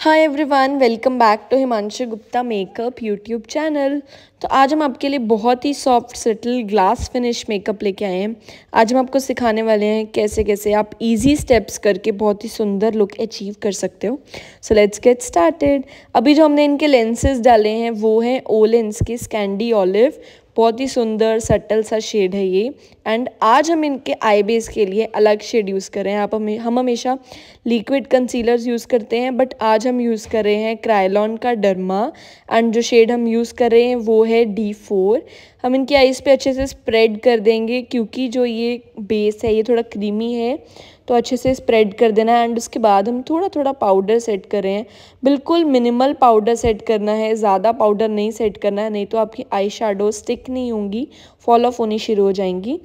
hi everyone welcome back to Himanshu Gupta makeup YouTube channel तो आज हम आपके लिए बहुत ही soft subtle glass finish makeup लेके आए हैं आज हम आपको सिखाने वाले हैं कैसे कैसे आप इजी स्टेप्स करके बहुत ही सुंदर लुक अचीव कर सकते हो सो लेट्स गेट स्टार्टेड अभी जो हमने इनके लेंसेज डाले हैं वो हैं ओ लेंस के स्कैंडी ऑलिव बहुत ही सुंदर सटल सा शेड है ये एंड आज हम इनके आई बेस के लिए अलग शेड यूज़ कर रहे हैं आप हमें हम हमेशा लिक्विड कंसीलर्स यूज़ करते हैं बट आज हम यूज़ कर रहे हैं क्रायलॉन का डरमा एंड जो शेड हम यूज़ कर रहे हैं वो है डी फोर हम इनकी आइज़ पे अच्छे से स्प्रेड कर देंगे क्योंकि जो ये बेस है ये थोड़ा क्रीमी है तो अच्छे से स्प्रेड कर देना है एंड उसके बाद हम थोड़ा थोड़ा पाउडर सेट कर रहे हैं बिल्कुल मिनिमल पाउडर सेट करना है ज़्यादा पाउडर नहीं सेट करना है नहीं तो आपकी आई शेडो स्टिक नहीं होंगी फॉल ऑफ होनी शुरू हो जाएंगी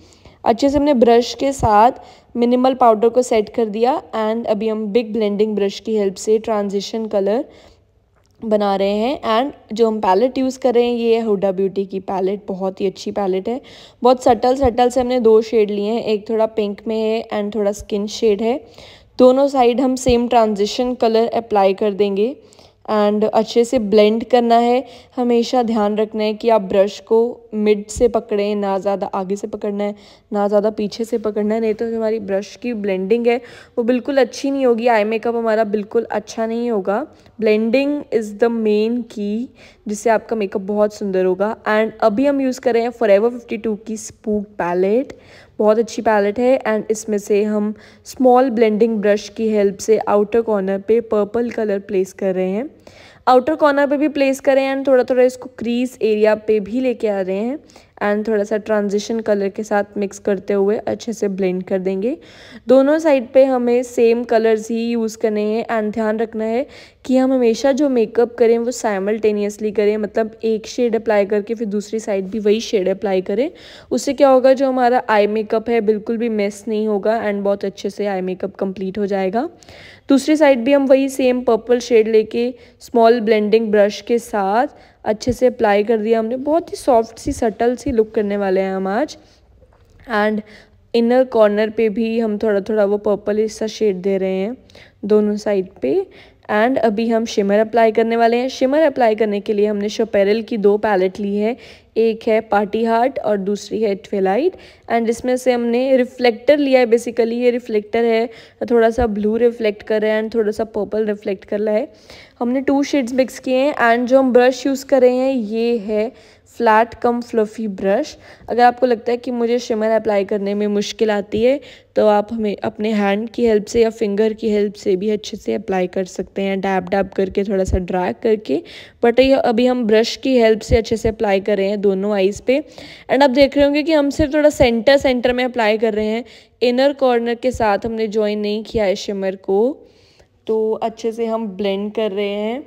अच्छे से हमने ब्रश के साथ मिनिमल पाउडर को सेट कर दिया एंड अभी हम बिग ब्लेंडिंग ब्रश की हेल्प से ट्रांजिशन कलर बना रहे हैं एंड जो हम पैलेट यूज़ कर रहे हैं ये है हुडा ब्यूटी की पैलेट बहुत ही अच्छी पैलेट है बहुत सटल सटल से हमने दो शेड लिए हैं एक थोड़ा पिंक में है एंड थोड़ा स्किन शेड है दोनों साइड हम सेम ट्रांजिशन कलर अप्लाई कर देंगे एंड अच्छे से ब्लेंड करना है हमेशा ध्यान रखना है कि आप ब्रश को मिड से पकड़ें ना ज़्यादा आगे से पकड़ना है ना ज़्यादा पीछे से पकड़ना है नहीं तो हमारी ब्रश की ब्लेंडिंग है वो बिल्कुल अच्छी नहीं होगी आई मेकअप हमारा बिल्कुल अच्छा नहीं होगा ब्लेंडिंग इज़ द मेन की जिससे आपका मेकअप बहुत सुंदर होगा एंड अभी हम यूज़ कर रहे हैं फॉर एवर फिफ्टी टू की स्पूक पैलेट बहुत अच्छी पैलेट है एंड इसमें से हम स्मॉल ब्लेंडिंग ब्रश की हेल्प से आउटर कॉर्नर पे पर्पल कलर प्लेस कर रहे हैं आउटर कॉर्नर पे भी प्लेस करें एंड थोड़ा थोड़ा इसको क्रीज एरिया पे भी लेके आ रहे हैं एंड थोड़ा सा ट्रांजिशन कलर के साथ मिक्स करते हुए अच्छे से ब्लेंड कर देंगे दोनों साइड पे हमें सेम कलर्स ही यूज़ करने हैं एंड ध्यान रखना है कि हम हमेशा जो मेकअप करें वो साइमल्टेनियसली करें मतलब एक शेड अप्लाई करके फिर दूसरी साइड भी वही शेड अप्लाई करें उससे क्या होगा जो हमारा आई मेकअप है बिल्कुल भी मिस नहीं होगा एंड बहुत अच्छे से आई मेकअप कम्प्लीट हो जाएगा दूसरी साइड भी हम वही सेम पर्पल शेड लेके स्मॉल ब्लेंडिंग ब्रश के साथ अच्छे से अप्लाई कर दिया हमने बहुत ही सॉफ्ट सी सटल सी लुक करने वाले हैं हम आज एंड इनर कॉर्नर पे भी हम थोड़ा थोड़ा वो पर्पल सा शेड दे रहे हैं दोनों साइड पे एंड अभी हम शिमर अप्लाई करने वाले हैं शिमर अप्लाई करने के लिए हमने शोपेरल की दो पैलेट ली है एक है पार्टी हार्ट और दूसरी है ट्वेलाइट एंड इसमें से हमने रिफ्लेक्टर लिया है बेसिकली ये रिफ्लेक्टर है थोड़ा सा ब्लू रिफ्लेक्ट कर रहा है एंड थोड़ा सा पर्पल रिफ्लेक्ट कर रहा है हमने टू शेड्स मिक्स किए हैं एंड जो हम ब्रश यूज़ कर रहे हैं ये है फ्लैट कम फ्लफ़ी ब्रश अगर आपको लगता है कि मुझे शिमर अप्लाई करने में मुश्किल आती है तो आप हमें अपने हैंड की हेल्प से या फिंगर की हेल्प से भी अच्छे से अप्लाई कर सकते हैं डैब डैब करके थोड़ा सा ड्रैग करके बट ये अभी हम ब्रश की हेल्प से अच्छे से अप्लाई कर रहे हैं दोनों आइज़ पे एंड आप देख रहे होंगे कि हम सिर्फ थोड़ा सेंटर सेंटर में अप्लाई कर रहे हैं इनर कॉर्नर के साथ हमने ज्वाइन नहीं किया है शिमर को तो अच्छे से हम ब्लेंड कर रहे हैं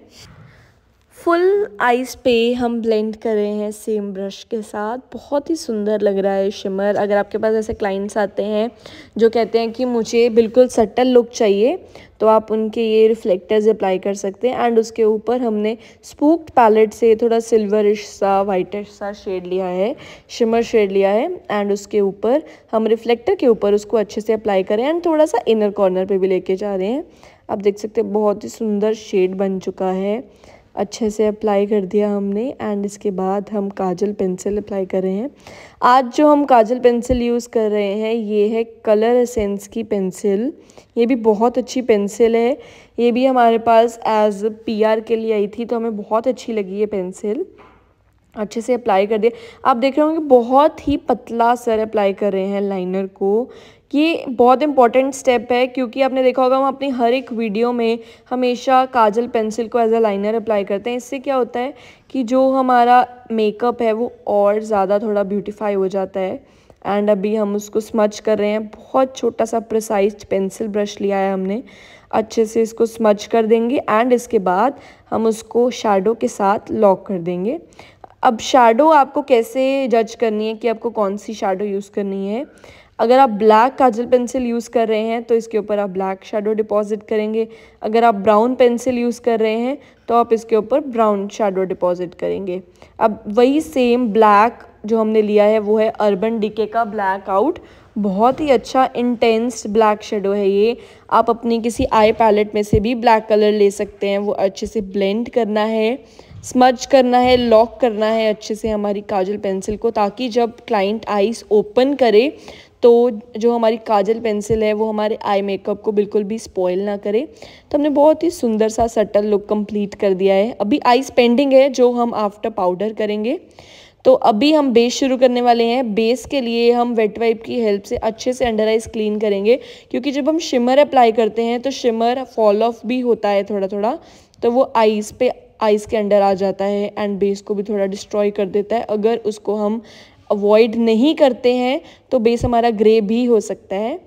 फुल आइस पे हम ब्लेंड कर रहे हैं सेम ब्रश के साथ बहुत ही सुंदर लग रहा है शिमर अगर आपके पास ऐसे क्लाइंट्स आते हैं जो कहते हैं कि मुझे बिल्कुल सटल लुक चाहिए तो आप उनके ये रिफ्लेक्टर्स अप्लाई कर सकते हैं एंड उसके ऊपर हमने स्पूक्ड पैलेट से थोड़ा सिल्वरिश सा वाइटिश सा शेड लिया है शिमर शेड लिया है एंड उसके ऊपर हम रिफ्लेक्टर के ऊपर उसको अच्छे से अप्लाई करें एंड थोड़ा सा इनर कॉर्नर पर भी लेके जा रहे हैं आप देख सकते हैं बहुत ही सुंदर शेड बन चुका है अच्छे से अप्लाई कर दिया हमने एंड इसके बाद हम काजल पेंसिल अप्लाई कर रहे हैं आज जो हम काजल पेंसिल यूज़ कर रहे हैं ये है कलर असेंस की पेंसिल ये भी बहुत अच्छी पेंसिल है ये भी हमारे पास एज पीआर के लिए आई थी तो हमें बहुत अच्छी लगी ये पेंसिल अच्छे से अप्लाई कर दिए आप देख रहे होंगे बहुत ही पतला सर अप्लाई कर रहे हैं लाइनर को ये बहुत इंपॉर्टेंट स्टेप है क्योंकि आपने देखा होगा हम अपनी हर एक वीडियो में हमेशा काजल पेंसिल को एज अ लाइनर अप्लाई करते हैं इससे क्या होता है कि जो हमारा मेकअप है वो और ज़्यादा थोड़ा ब्यूटिफाई हो जाता है एंड अभी हम उसको स्मच कर रहे हैं बहुत छोटा सा प्रिसाइज पेंसिल ब्रश लिया है हमने अच्छे से इसको स्मच कर देंगे एंड इसके बाद हम उसको शेडो के साथ लॉक कर देंगे अब शाडो आपको कैसे जज करनी है कि आपको कौन सी शाडो यूज़ करनी है अगर आप ब्लैक काजल पेंसिल यूज़ कर रहे हैं तो इसके ऊपर आप ब्लैक शेडो डिपॉजिट करेंगे अगर आप ब्राउन पेंसिल यूज़ कर रहे हैं तो आप इसके ऊपर ब्राउन शेडो डिपॉजिट करेंगे अब वही सेम ब्लैक जो हमने लिया है वो है अर्बन डीके का ब्लैक आउट बहुत ही अच्छा इंटेंस ब्लैक शेडो है ये आप अपनी किसी आई पैलेट में से भी ब्लैक कलर ले सकते हैं वो अच्छे से ब्लेंड करना है स्मज करना है लॉक करना है अच्छे से हमारी काजल पेंसिल को ताकि जब क्लाइंट आईज ओपन करे तो जो हमारी काजल पेंसिल है वो हमारे आई मेकअप को बिल्कुल भी स्पॉयल ना करे तो हमने बहुत ही सुंदर सा सटल लुक कंप्लीट कर दिया है अभी आइस पेंडिंग है जो हम आफ्टर पाउडर करेंगे तो अभी हम बेस शुरू करने वाले हैं बेस के लिए हम वेट वाइप की हेल्प से अच्छे से अंडर आइज क्लीन करेंगे क्योंकि जब हम शिमर अप्लाई करते हैं तो शिमर फॉल ऑफ भी होता है थोड़ा थोड़ा तो वो आइज़ पे आइस के अंडर आ जाता है एंड बेस को भी थोड़ा डिस्ट्रॉय कर देता है अगर उसको हम अवॉइड नहीं करते हैं तो बेस हमारा ग्रे भी हो सकता है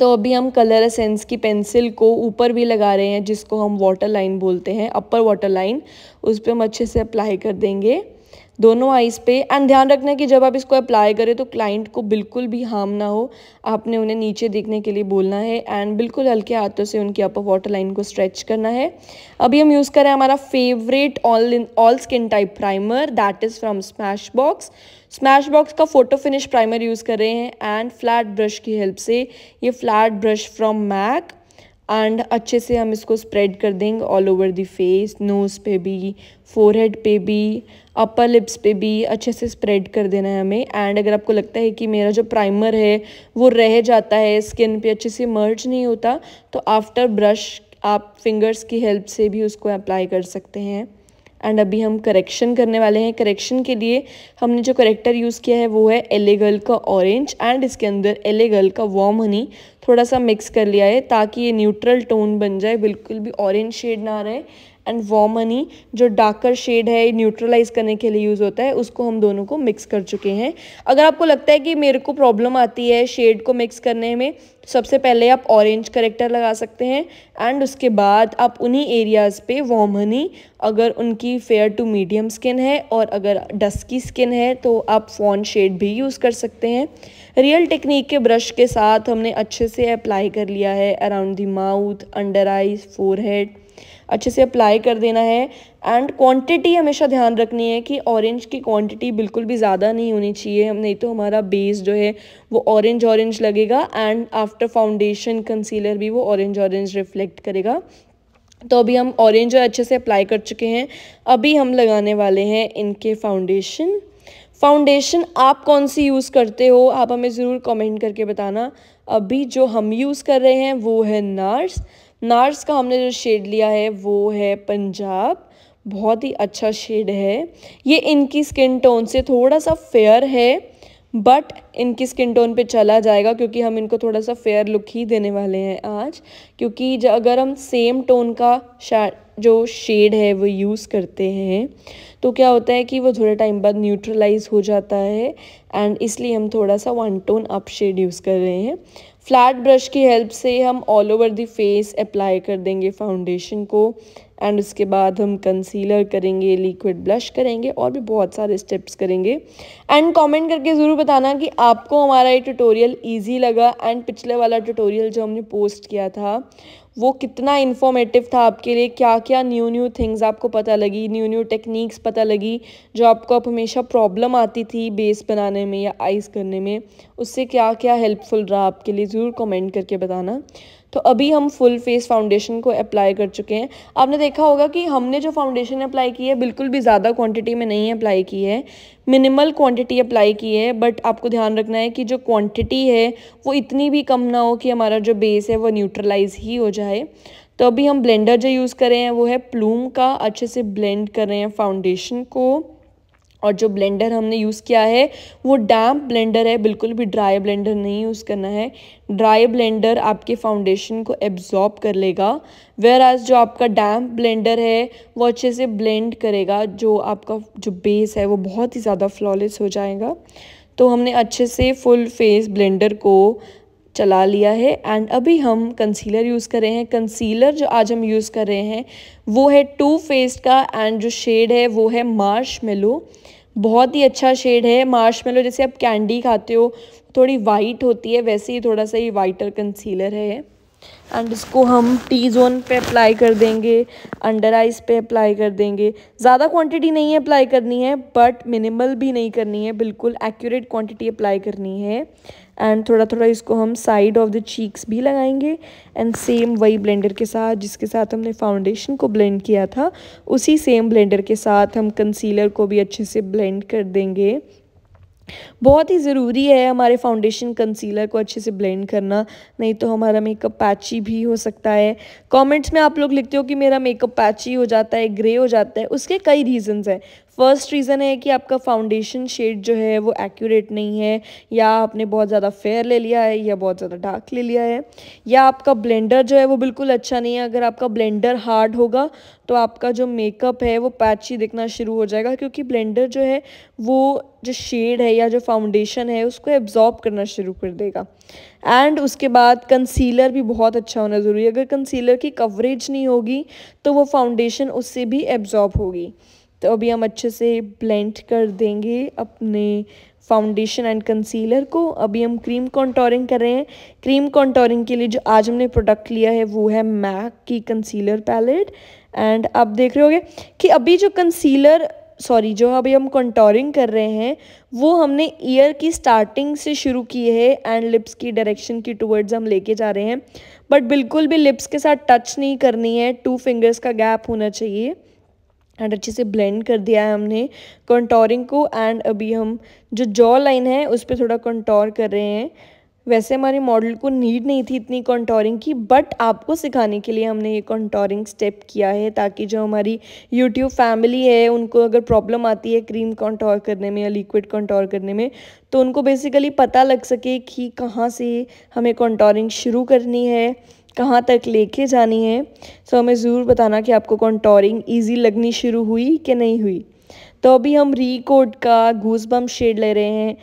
तो अभी हम कलर सेंस की पेंसिल को ऊपर भी लगा रहे हैं जिसको हम वाटर लाइन बोलते हैं अपर वाटर लाइन उस पर हम अच्छे से अप्लाई कर देंगे दोनों आइज़ पे एंड ध्यान रखना कि जब आप इसको अप्लाई करें तो क्लाइंट को बिल्कुल भी हार्म ना हो आपने उन्हें नीचे देखने के लिए बोलना है एंड बिल्कुल हल्के हाथों से उनकी अपर वाटर लाइन को स्ट्रेच करना है अभी हम यूज़ करें हमारा favourite all in all skin type primer that is from Smashbox Smashbox का फोटो फिनिश प्राइमर यूज़ कर रहे हैं एंड फ्लैट ब्रश की हेल्प से ये flat brush from MAC and अच्छे से हम इसको स्प्रेड कर देंगे all over the face nose पे भी फोरहेड पे भी अपर लिप्स पे भी अच्छे से स्प्रेड कर देना है हमें एंड अगर आपको लगता है कि मेरा जो प्राइमर है वो रह जाता है स्किन पे अच्छे से मर्ज नहीं होता तो आफ्टर ब्रश आप फिंगर्स की हेल्प से भी उसको अप्लाई कर सकते हैं एंड अभी हम करेक्शन करने वाले हैं करेक्शन के लिए हमने जो करेक्टर यूज़ किया है वो है एलेगल का ऑरेंज एंड इसके अंदर एलेगल का वॉम हनी थोड़ा सा मिक्स कर लिया है ताकि ये न्यूट्रल टोन बन जाए बिल्कुल भी ऑरेंज शेड ना रहे एंड हनी जो डार्कर शेड है न्यूट्रलाइज करने के लिए यूज़ होता है उसको हम दोनों को मिक्स कर चुके हैं अगर आपको लगता है कि मेरे को प्रॉब्लम आती है शेड को मिक्स करने में तो सबसे पहले आप ऑरेंज करेक्टर लगा सकते हैं एंड उसके बाद आप उन्हीं एरियाज़ पे वॉम हनी अगर उनकी फेयर टू मीडियम स्किन है और अगर डस्की स्किन है तो आप फॉन शेड भी यूज़ कर सकते हैं रियल टेक्निक के ब्रश के साथ हमने अच्छे से अप्लाई कर लिया है around the mouth under eyes head अच्छे से अप्लाई कर देना है एंड क्वांटिटी हमेशा ध्यान रखनी है कि ऑरेंज की क्वांटिटी बिल्कुल भी ज़्यादा नहीं होनी चाहिए हम नहीं तो हमारा बेस जो है वो ऑरेंज ऑरेंज लगेगा एंड आफ्टर फाउंडेशन कंसीलर भी वो ऑरेंज ऑरेंज रिफ्लेक्ट करेगा तो अभी हम ऑरेंज और अच्छे से अप्लाई कर चुके हैं अभी हम लगाने वाले हैं इनके फाउंडेशन फाउंडेशन आप कौन सी यूज़ करते हो आप हमें ज़रूर कमेंट करके बताना अभी जो हम यूज़ कर रहे हैं वो है नार्स नार्स का हमने जो शेड लिया है वो है पंजाब बहुत ही अच्छा शेड है ये इनकी स्किन टोन से थोड़ा सा फेयर है बट इनकी स्किन टोन पे चला जाएगा क्योंकि हम इनको थोड़ा सा फेयर लुक ही देने वाले हैं आज क्योंकि अगर हम सेम टोन का जो शेड है वो यूज़ करते हैं तो क्या होता है कि वो थोड़े टाइम बाद न्यूट्रलाइज हो जाता है एंड इसलिए हम थोड़ा सा one tone up shade use कर रहे हैं फ्लैट ब्रश की हेल्प से हम all over the face apply कर देंगे फाउंडेशन को एंड उसके बाद हम कंसीलर करेंगे लिक्विड ब्लश करेंगे और भी बहुत सारे स्टेप्स करेंगे एंड कमेंट करके ज़रूर बताना कि आपको हमारा ये ट्यूटोरियल इजी लगा एंड पिछले वाला ट्यूटोरियल जो हमने पोस्ट किया था वो कितना इन्फॉर्मेटिव था आपके लिए क्या क्या न्यू न्यू थिंग्स आपको पता लगी न्यू न्यू टेक्निक्स पता लगी जो आपको आप हमेशा प्रॉब्लम आती थी बेस बनाने में या आइस करने में उससे क्या क्या हेल्पफुल रहा आपके लिए ज़रूर कमेंट करके बताना तो अभी हम फुल फेस फाउंडेशन को अप्लाई कर चुके हैं आपने देखा होगा कि हमने जो फाउंडेशन अप्लाई की है बिल्कुल भी ज़्यादा क्वांटिटी में नहीं अप्लाई की है मिनिमल क्वांटिटी अप्लाई की है बट आपको ध्यान रखना है कि जो क्वांटिटी है वो इतनी भी कम ना हो कि हमारा जो बेस है वो न्यूट्रलाइज ही हो जाए तो अभी हम ब्लेंडर जो यूज़ कर रहे हैं वो है प्लूम का अच्छे से ब्लेंड कर रहे हैं फाउंडेशन को और जो ब्लेंडर हमने यूज़ किया है वो डैम्प ब्लेंडर है बिल्कुल भी ड्राई ब्लेंडर नहीं यूज़ करना है ड्राई ब्लेंडर आपके फाउंडेशन को एब्जॉर्ब कर लेगा वेयर एज जो आपका डैम्प ब्लेंडर है वो अच्छे से ब्लेंड करेगा जो आपका जो बेस है वो बहुत ही ज़्यादा फ्लॉलेस हो जाएगा तो हमने अच्छे से फुल फेस ब्लेंडर को चला लिया है एंड अभी हम कंसीलर यूज़ कर रहे हैं कंसीलर जो आज हम यूज़ कर रहे हैं वो है टू फेस का एंड जो शेड है वो है मार्श मेलो बहुत ही अच्छा शेड है मार्शमेलो जैसे आप कैंडी खाते हो थोड़ी वाइट होती है वैसे ही थोड़ा सा ये वाइटर कंसीलर है एंड इसको हम टी जोन पे अप्लाई कर देंगे अंडर आइज पे अप्लाई कर देंगे ज़्यादा क्वांटिटी नहीं अप्लाई करनी है बट मिनिमल भी नहीं करनी है बिल्कुल एक्यूरेट क्वांटिटी अप्लाई करनी है एंड थोड़ा थोड़ा इसको हम साइड ऑफ द चीक्स भी लगाएंगे एंड सेम वही ब्लेंडर के साथ जिसके साथ हमने फाउंडेशन को ब्लेंड किया था उसी सेम ब्लेंडर के साथ हम कंसीलर को भी अच्छे से ब्लेंड कर देंगे बहुत ही ज़रूरी है हमारे फाउंडेशन कंसीलर को अच्छे से ब्लेंड करना नहीं तो हमारा मेकअप पैची भी हो सकता है कमेंट्स में आप लोग लिखते हो कि मेरा मेकअप पैची हो जाता है ग्रे हो जाता है उसके कई रीजंस हैं फर्स्ट रीज़न है कि आपका फाउंडेशन शेड जो है वो एक्यूरेट नहीं है या आपने बहुत ज़्यादा फेयर ले लिया है या बहुत ज़्यादा डार्क ले लिया है या आपका ब्लेंडर जो है वो बिल्कुल अच्छा नहीं है अगर आपका ब्लेंडर हार्ड होगा तो आपका जो मेकअप है वो ही दिखना शुरू हो जाएगा क्योंकि ब्लेंडर जो है वो जो शेड है या जो फाउंडेशन है उसको एब्जॉर्ब करना शुरू कर देगा एंड उसके बाद कंसीलर भी बहुत अच्छा होना ज़रूरी है अगर कंसीलर की कवरेज नहीं होगी तो वो फाउंडेशन उससे भी एब्जॉर्ब होगी तो अभी हम अच्छे से ब्लेंड कर देंगे अपने फाउंडेशन एंड कंसीलर को अभी हम क्रीम कॉन्टोरिंग कर रहे हैं क्रीम कॉन्टोरिंग के लिए जो आज हमने प्रोडक्ट लिया है वो है मैक की कंसीलर पैलेट एंड आप देख रहे होगे कि अभी जो कंसीलर सॉरी जो अभी हम कंटोरिंग कर रहे हैं वो हमने ईयर की स्टार्टिंग से शुरू की है एंड लिप्स की डायरेक्शन की टूवर्ड्स हम लेके जा रहे हैं बट बिल्कुल भी लिप्स के साथ टच नहीं करनी है टू फिंगर्स का गैप होना चाहिए एंड अच्छे से ब्लेंड कर दिया है हमने कंटोरिंग को एंड अभी हम जो जॉ लाइन है उस पर थोड़ा कंटोर कर रहे हैं वैसे हमारे मॉडल को नीड नहीं थी इतनी कंटोरिंग की बट आपको सिखाने के लिए हमने ये कंटोरिंग स्टेप किया है ताकि जो हमारी यूट्यूब फैमिली है उनको अगर प्रॉब्लम आती है क्रीम कंटोर करने में या लिक्विड कंटोर करने में तो उनको बेसिकली पता लग सके कि कहाँ से हमें कंटोरिंग शुरू करनी है कहाँ तक लेके जानी है सो हमें ज़रूर बताना कि आपको कॉन्टोरिंग ईजी लगनी शुरू हुई कि नहीं हुई तो अभी हम रीकोड का घूस बम शेड ले रहे हैं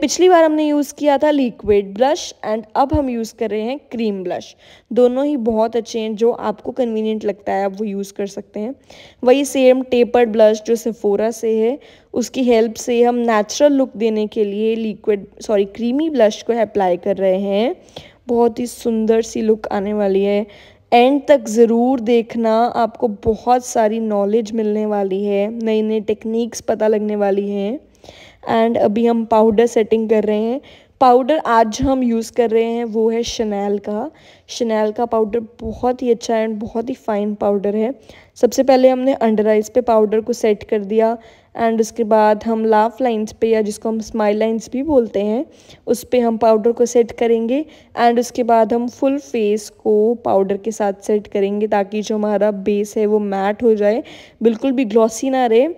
पिछली बार हमने यूज़ किया था लिक्विड ब्लश एंड अब हम यूज़ कर रहे हैं क्रीम ब्लश दोनों ही बहुत अच्छे हैं जो आपको कन्वीनियंट लगता है आप वो यूज़ कर सकते हैं वही सेम टेपर्ड ब्लश जो सेफोरा से है उसकी हेल्प से हम नेचुरल लुक देने के लिए लिक्विड सॉरी क्रीमी ब्लश को अप्लाई कर रहे हैं बहुत ही सुंदर सी लुक आने वाली है एंड तक ज़रूर देखना आपको बहुत सारी नॉलेज मिलने वाली है नई नई टेक्निक्स पता लगने वाली हैं एंड अभी हम पाउडर सेटिंग कर रहे हैं पाउडर आज हम यूज़ कर रहे हैं वो है शनैल का शनैल का पाउडर बहुत ही अच्छा एंड बहुत ही फाइन पाउडर है सबसे पहले हमने अंडर आइज़ पे पाउडर को सेट कर दिया एंड उसके बाद हम लाफ लाइंस पे या जिसको हम स्माइल लाइंस भी बोलते हैं उस पर हम पाउडर को सेट करेंगे एंड उसके बाद हम फुल फेस को पाउडर के साथ सेट करेंगे ताकि जो हमारा बेस है वो मैट हो जाए बिल्कुल भी ग्लॉसी ना रहे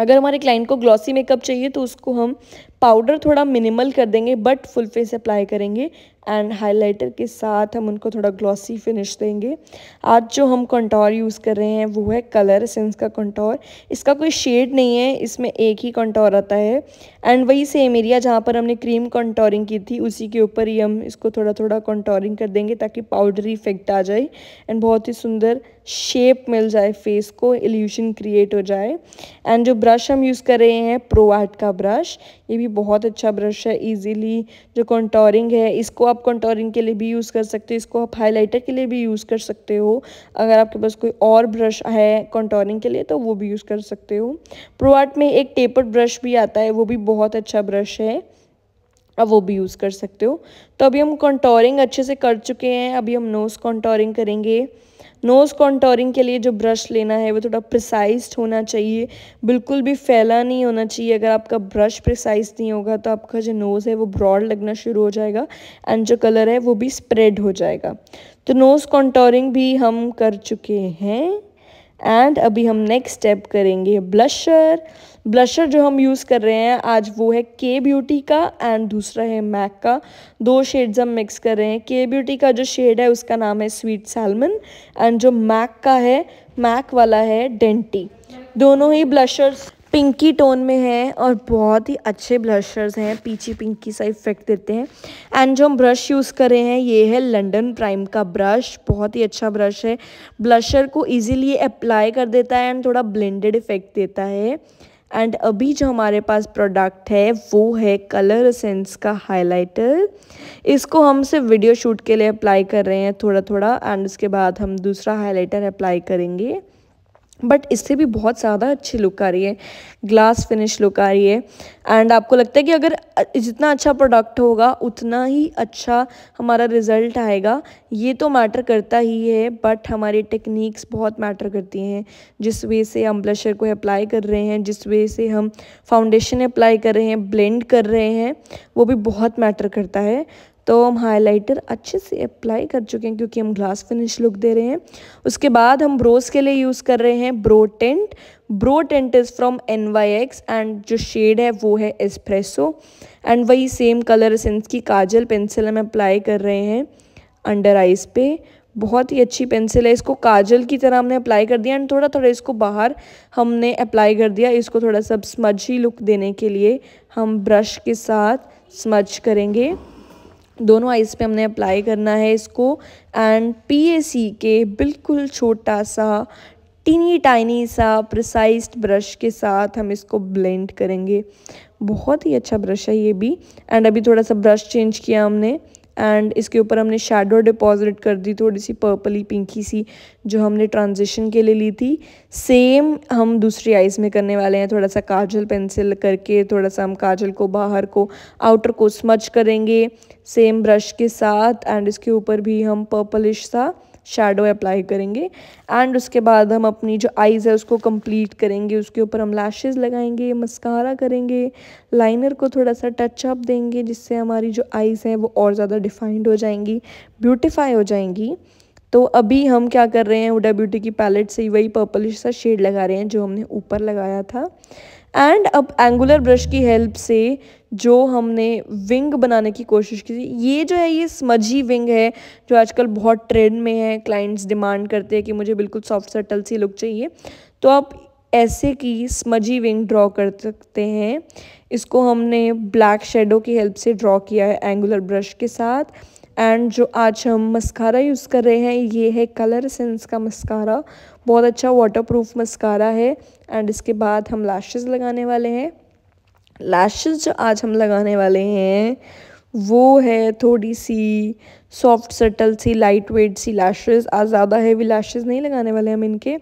अगर हमारे क्लाइंट को ग्लॉसी मेकअप चाहिए तो उसको हम पाउडर थोड़ा मिनिमल कर देंगे बट फुल फेस अप्लाई करेंगे एंड हाइलाइटर के साथ हम उनको थोड़ा ग्लॉसी फिनिश देंगे आज जो हम कंटोर यूज़ कर रहे हैं वो है कलर सेंस का कंटोर इसका कोई शेड नहीं है इसमें एक ही कंटोर आता है एंड वही सेम एरिया जहाँ पर हमने क्रीम कंटोरिंग की थी उसी के ऊपर ही हम इसको थोड़ा थोड़ा कंटोरिंग कर देंगे ताकि पाउडरी इफेक्ट आ जाए एंड बहुत ही सुंदर शेप मिल जाए फेस को एल्यूशन क्रिएट हो जाए एंड जो ब्रश हम यूज़ कर रहे हैं प्रो आर्ट का ब्रश ये भी बहुत अच्छा ब्रश है ईजिली जो कंटोरिंग है इसको आप कंटोरिंग के लिए भी यूज़ कर सकते हो इसको आप हाईलाइटर के लिए भी यूज़ कर सकते हो अगर आपके पास कोई और ब्रश है कंटोरिंग के लिए तो वो भी यूज़ कर सकते हो प्रो आर्ट में एक टेपर ब्रश भी आता है वो भी बहुत अच्छा ब्रश है अब वो भी यूज़ कर सकते हो तो अभी हम कॉन्टोरिंग अच्छे से कर चुके हैं अभी हम नोज़ कॉन्टोरिंग करेंगे नोज़ कॉन्टोरिंग के लिए जो ब्रश लेना है वो थोड़ा प्रिसाइज होना चाहिए बिल्कुल भी फैला नहीं होना चाहिए अगर आपका ब्रश प्रिसाइज नहीं होगा तो आपका जो नोज़ है वो ब्रॉड लगना शुरू हो जाएगा एंड जो कलर है वो भी स्प्रेड हो जाएगा तो नोज़ कॉन्टोरिंग भी हम कर चुके हैं एंड अभी हम नेक्स्ट स्टेप करेंगे ब्लशर ब्लशर जो हम यूज़ कर रहे हैं आज वो है के ब्यूटी का एंड दूसरा है मैक का दो शेड्स हम मिक्स कर रहे हैं के ब्यूटी का जो शेड है उसका नाम है स्वीट सैलमन एंड जो मैक का है मैक वाला है डेंटी दोनों ही ब्लशर्स पिंकी टोन में है और बहुत ही अच्छे ब्लशर्स हैं पीछे पिंकी सा इफेक्ट देते हैं एंड जो हम ब्रश यूज़ कर रहे हैं ये है लंडन प्राइम का ब्रश बहुत ही अच्छा ब्रश है ब्लशर को इजीली अप्लाई कर देता है एंड थोड़ा ब्लेंडेड इफेक्ट देता है एंड अभी जो हमारे पास प्रोडक्ट है वो है कलर सेंस का हाइलाइटर इसको हम सिर्फ वीडियो शूट के लिए अप्लाई कर रहे हैं थोड़ा थोड़ा एंड उसके बाद हम दूसरा हाइलाइटर अप्लाई करेंगे बट इससे भी बहुत ज़्यादा अच्छी लुक आ रही है ग्लास फिनिश लुक आ रही है एंड आपको लगता है कि अगर जितना अच्छा प्रोडक्ट होगा उतना ही अच्छा हमारा रिज़ल्ट आएगा ये तो मैटर करता ही है बट हमारी टेक्निक्स बहुत मैटर करती हैं जिस वे से हम ब्लशर को अप्लाई कर रहे हैं जिस वे से हम फाउंडेशन अप्लाई कर रहे हैं ब्लेंड कर रहे हैं वो भी बहुत मैटर करता है तो हम हाइलाइटर अच्छे से अप्लाई कर चुके हैं क्योंकि हम ग्लास फिनिश लुक दे रहे हैं उसके बाद हम ब्रोज के लिए यूज़ कर रहे हैं brow tint brow tint is from N Y X and जो शेड है वो है एस्प्रेसो एंड वही सेम कलर सेंस की काजल पेंसिल हम अप्लाई कर रहे हैं अंडर आइज पे बहुत ही अच्छी पेंसिल है इसको काजल की तरह हमने अप्लाई कर दिया एंड थोड़ा थोड़ा इसको बाहर हमने अप्लाई कर दिया इसको थोड़ा सा स्मज ही लुक देने के लिए हम ब्रश के साथ स्मज करेंगे दोनों आइज़ पे हमने अप्लाई करना है इसको एंड पीएसी के बिल्कुल छोटा सा टीनी टाइनी सा प्रिसाइज ब्रश के साथ हम इसको ब्लेंड करेंगे बहुत ही अच्छा ब्रश है ये भी एंड अभी थोड़ा सा ब्रश चेंज किया हमने एंड इसके ऊपर हमने शेडो डिपॉजिट कर दी थोड़ी सी पर्पली पिंकी सी जो हमने ट्रांजिशन के लिए ली थी सेम हम दूसरी आइज़ में करने वाले हैं थोड़ा सा काजल पेंसिल करके थोड़ा सा हम काजल को बाहर को आउटर को स्मच करेंगे सेम ब्रश के साथ एंड इसके ऊपर भी हम पर्पलिश सा शेडो अप्लाई करेंगे एंड उसके बाद हम अपनी जो आइज़ है उसको कंप्लीट करेंगे उसके ऊपर हम लैशेस लगाएंगे मस्कारा करेंगे लाइनर को थोड़ा सा टचअप देंगे जिससे हमारी जो आइज़ हैं वो और ज़्यादा डिफाइंड हो जाएंगी ब्यूटिफाई हो जाएंगी तो अभी हम क्या कर रहे हैं उडा ब्यूटी की पैलेट से वही पर्पलिश सा शेड लगा रहे हैं जो हमने ऊपर लगाया था एंड अब एंगुलर ब्रश की हेल्प से जो हमने विंग बनाने की कोशिश की थी ये जो है ये स्मजी विंग है जो आजकल बहुत ट्रेंड में है क्लाइंट्स डिमांड करते हैं कि मुझे बिल्कुल सॉफ्ट सटल सी लुक चाहिए तो आप ऐसे की स्मजी विंग ड्रॉ कर सकते हैं इसको हमने ब्लैक शेडो की हेल्प से ड्रॉ किया है एंगुलर ब्रश के साथ एंड जो आज हम मस्कारा यूज़ कर रहे हैं ये है कलर सेंस का मस्कारा बहुत अच्छा वाटरप्रूफ मस्कारा है एंड इसके बाद हम लैशेज़ लगाने वाले हैं लैशेज़ जो आज हम लगाने वाले हैं वो है थोड़ी सी सॉफ्ट सटल सी लाइट वेट सी लैशेज आज ज़्यादा हैवी लैशेज नहीं लगाने वाले हम इनके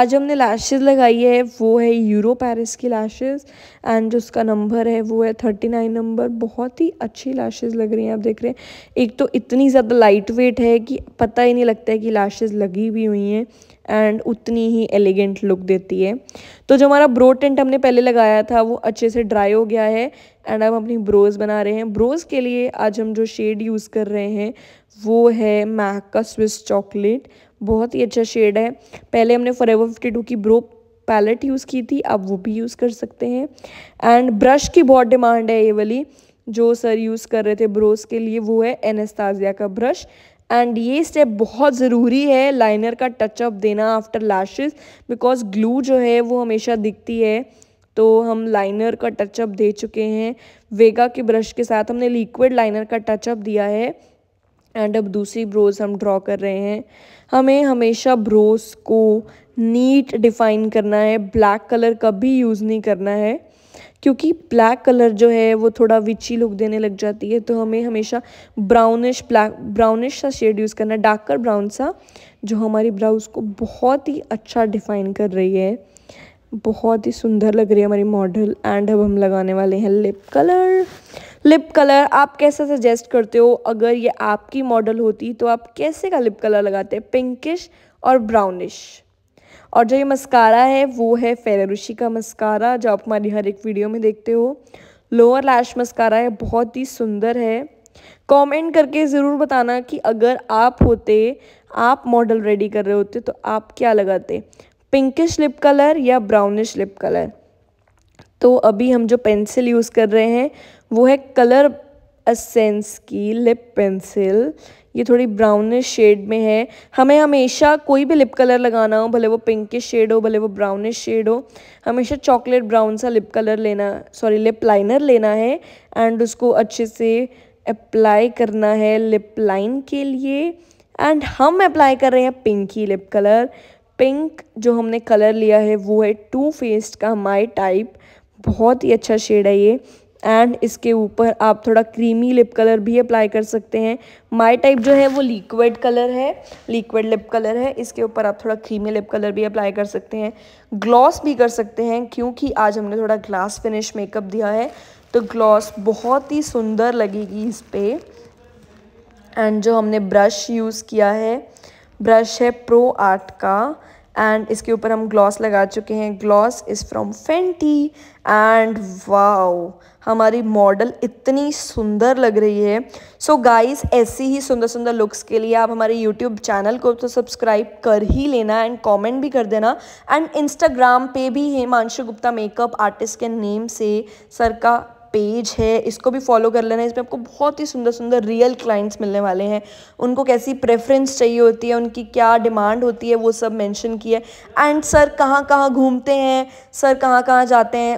आज हमने लैशेज लगाई है वो है यूरो पैरिस की लैशेज एंड जो उसका नंबर है वो है थर्टी नाइन नंबर बहुत ही अच्छी लैशेज लग रही हैं आप देख रहे हैं एक तो इतनी ज़्यादा लाइट वेट है कि पता ही नहीं लगता है कि लैशेज लगी भी हुई हैं एंड उतनी ही एलिगेंट लुक देती है तो जो हमारा ब्रो टेंट हमने पहले लगाया था वो अच्छे से ड्राई हो गया है एंड हम अपनी ब्रोज़ बना रहे हैं ब्रोज़ के लिए आज हम जो शेड यूज़ कर रहे हैं वो है मैक का स्विस चॉकलेट बहुत ही अच्छा शेड है पहले हमने फॉर एवर फिफ्टी टू की ब्रो पैलेट यूज़ की थी आप वो भी यूज़ कर सकते हैं एंड ब्रश की बहुत डिमांड है ये वाली जो सर यूज़ कर रहे थे ब्रोज़ के लिए वो है एनेस्ताजिया का ब्रश एंड ये स्टेप बहुत ज़रूरी है लाइनर का टचअप देना आफ्टर लैशेज बिकॉज ग्लू जो है वो हमेशा दिखती है तो हम लाइनर का टचअप दे चुके हैं वेगा के ब्रश के साथ हमने लिक्विड लाइनर का टचअप दिया है एंड अब दूसरी ब्रोज हम ड्रॉ कर रहे हैं हमें हमेशा ब्रोज को नीट डिफाइन करना है ब्लैक कलर कभी यूज़ नहीं करना है क्योंकि ब्लैक कलर जो है वो थोड़ा विची लुक देने लग जाती है तो हमें हमेशा ब्राउनिश ब्लैक ब्राउनिश सा शेड यूज़ करना है डार्कर ब्राउन सा जो हमारी ब्राउज को बहुत ही अच्छा डिफाइन कर रही है बहुत ही सुंदर लग रही है हमारी मॉडल एंड अब हम लगाने वाले हैं लिप कलर लिप कलर आप कैसे सजेस्ट करते हो अगर ये आपकी मॉडल होती तो आप कैसे का लिप कलर लगाते हैं पिंकिश और ब्राउनिश और जो ये मस्कारा है वो है फेरेरुशी का मस्कारा जो आप हमारी हर एक वीडियो में देखते हो लोअर लैश मस्कारा है बहुत ही सुंदर है कमेंट करके ज़रूर बताना कि अगर आप होते आप मॉडल रेडी कर रहे होते तो आप क्या लगाते पिंकिश लिप कलर या ब्राउनिश लिप कलर तो अभी हम जो पेंसिल यूज़ कर रहे हैं वो है कलर असेंस की लिप पेंसिल ये थोड़ी ब्राउनिश शेड में है हमें हमेशा कोई भी लिप कलर लगाना हो भले वो पिंकिश शेड हो भले वो ब्राउनिश शेड हो हमेशा चॉकलेट ब्राउन सा लिप कलर लेना सॉरी लिप लाइनर लेना है एंड उसको अच्छे से अप्लाई करना है लिप लाइन के लिए एंड हम अप्लाई कर रहे हैं पिंकी लिप कलर पिंक जो हमने कलर लिया है वो है टू फेस्ड का माई टाइप बहुत ही अच्छा शेड है ये एंड इसके ऊपर आप थोड़ा क्रीमी लिप कलर भी अप्लाई कर सकते हैं माई टाइप जो है वो लिक्विड कलर है लिक्विड लिप कलर है इसके ऊपर आप थोड़ा क्रीमी लिप कलर भी अप्लाई कर सकते हैं ग्लॉस भी कर सकते हैं क्योंकि आज हमने थोड़ा ग्लास फिनिश मेकअप दिया है तो ग्लॉस बहुत ही सुंदर लगेगी इस पर एंड जो हमने ब्रश यूज़ किया है ब्रश है प्रो आर्ट का एंड इसके ऊपर हम ग्लॉस लगा चुके हैं gloss is from Fenty and wow हमारी मॉडल इतनी सुंदर लग रही है सो so गाइस ऐसी ही सुंदर सुंदर लुक्स के लिए आप हमारे यूट्यूब चैनल को तो सब्सक्राइब कर ही लेना एंड कमेंट भी कर देना एंड इंस्टाग्राम पे भी हेमांशु गुप्ता मेकअप आर्टिस्ट के नेम से सर का पेज है इसको भी फॉलो कर लेना इसमें आपको बहुत ही सुंदर सुंदर रियल क्लाइंट्स मिलने वाले हैं उनको कैसी प्रेफरेंस चाहिए होती है उनकी क्या डिमांड होती है वो सब मैंशन किया है एंड सर कहाँ कहाँ घूमते हैं सर कहाँ कहाँ जाते हैं